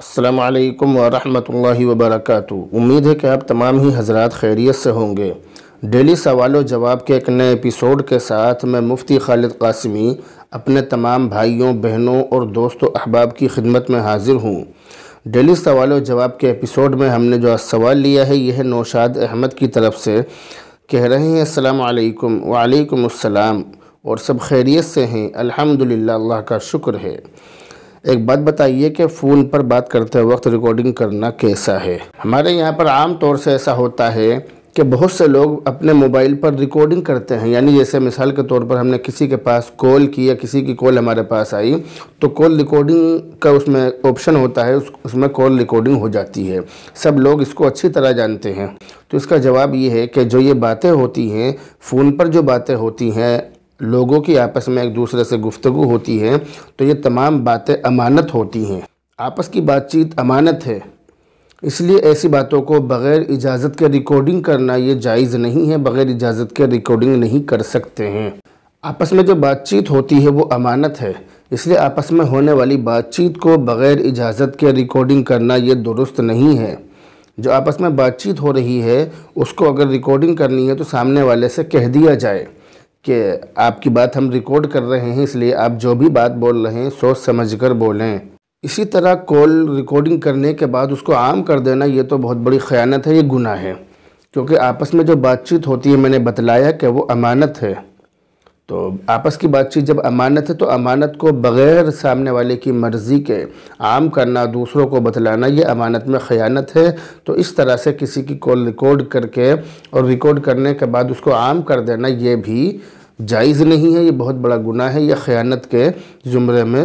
असलकम वरहमल वबरक उम्मीद है कि आप तमाम ही हजरात खैरियत से होंगे डेली सवाल व जवाब के एक नए एपिसोड के साथ मैं मुफ्ती खालिद कासमी अपने तमाम भाइयों बहनों और दोस्तों अहबाब की खिदमत में हाजिर हूँ डेली सवाल व जवाब के एपिसोड में हमने जो सवाल लिया है यह नौशाद अहमद की तरफ से कह रहे हैं असलकम वालेकुम और सब खैरियत से हैं अलहमदिल्ला अल्लाह का शुक्र है एक बात बताइए कि फ़ोन पर बात करते वक्त रिकॉर्डिंग करना कैसा है हमारे यहाँ पर आम तौर से ऐसा होता है कि बहुत से लोग अपने मोबाइल पर रिकॉर्डिंग करते हैं यानी जैसे मिसाल के तौर पर हमने किसी के पास कॉल की या किसी की कॉल हमारे पास आई तो कॉल रिकॉर्डिंग का उसमें ऑप्शन होता है उस, उसमें कॉल रिकॉर्डिंग हो जाती है सब लोग इसको अच्छी तरह जानते हैं तो इसका जवाब ये है कि जो ये बातें होती हैं फ़ोन पर जो बातें होती हैं लोगों की आपस में एक दूसरे से गुफ्तगु होती है तो ये तमाम बातें अमानत होती हैं आपस की बातचीत अमानत है इसलिए ऐसी बातों को बग़ैर इजाज़त के रिकॉर्डिंग करना ये जायज़ नहीं है बग़ैर इजाज़त के रिकॉर्डिंग नहीं कर सकते हैं आपस में जो बातचीत होती है वो अमानत है इसलिए आपस में होने वाली बातचीत को बग़ैर इजाज़त के रिकॉर्डिंग करना ये दुरुस्त नहीं है जो आपस में बातचीत हो रही है उसको अगर रिकॉर्डिंग करनी है तो सामने वाले से कह दिया जाए कि आपकी बात हम रिकॉर्ड कर रहे हैं इसलिए आप जो भी बात बोल रहे हैं सोच समझ कर बोलें इसी तरह कॉल रिकॉर्डिंग करने के बाद उसको आम कर देना ये तो बहुत बड़ी ख़यानत है ये गुनाह है क्योंकि आपस में जो बातचीत होती है मैंने बतलाया कि वो अमानत है तो आपस की बातचीत जब अमानत है तो अमानत को बग़ैर सामने वाले की मर्ज़ी के आम करना दूसरों को बतलाना ये अमानत में ख़यानत है तो इस तरह से किसी की कॉल रिकॉर्ड करके और रिकॉर्ड करने के बाद उसको आम कर देना ये भी जायज़ नहीं है ये बहुत बड़ा गुनाह है यह ख़यानत के ज़ुमरे में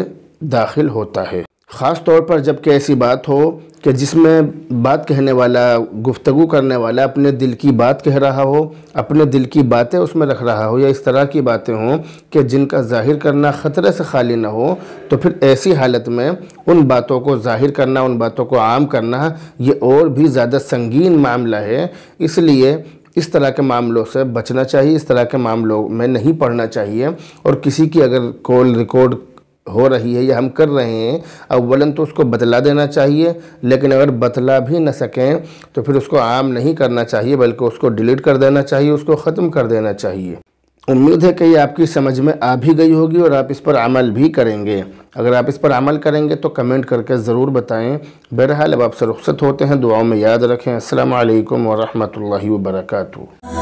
दाखिल होता है ख़ास तौर पर जबकि ऐसी बात हो कि जिसमें बात कहने वाला गुफ्तगु करने वाला अपने दिल की बात कह रहा हो अपने दिल की बातें उसमें रख रहा हो या इस तरह की बातें हों कि जिनका ज़ाहिर करना ख़तरे से खाली ना हो तो फिर ऐसी हालत में उन बातों को ज़ाहिर करना उन बातों को आम करना ये और भी ज़्यादा संगीन मामला है इसलिए इस तरह के मामलों से बचना चाहिए इस तरह के मामलों में नहीं पढ़ना चाहिए और किसी की अगर कॉल रिकॉर्ड हो रही है या हम कर रहे हैं अवलन तो उसको बतला देना चाहिए लेकिन अगर बतला भी न सकें तो फिर उसको आम नहीं करना चाहिए बल्कि उसको डिलीट कर देना चाहिए उसको ख़त्म कर देना चाहिए उम्मीद है कि ये आपकी समझ में आ भी गई होगी और आप इस पर अमल भी करेंगे अगर आप इस पर अमल करेंगे तो कमेंट करके ज़रूर बताएं बहरहाल अब आपसे रुख्सत होते हैं दुआओं में याद रखें असल वरहमल वर्का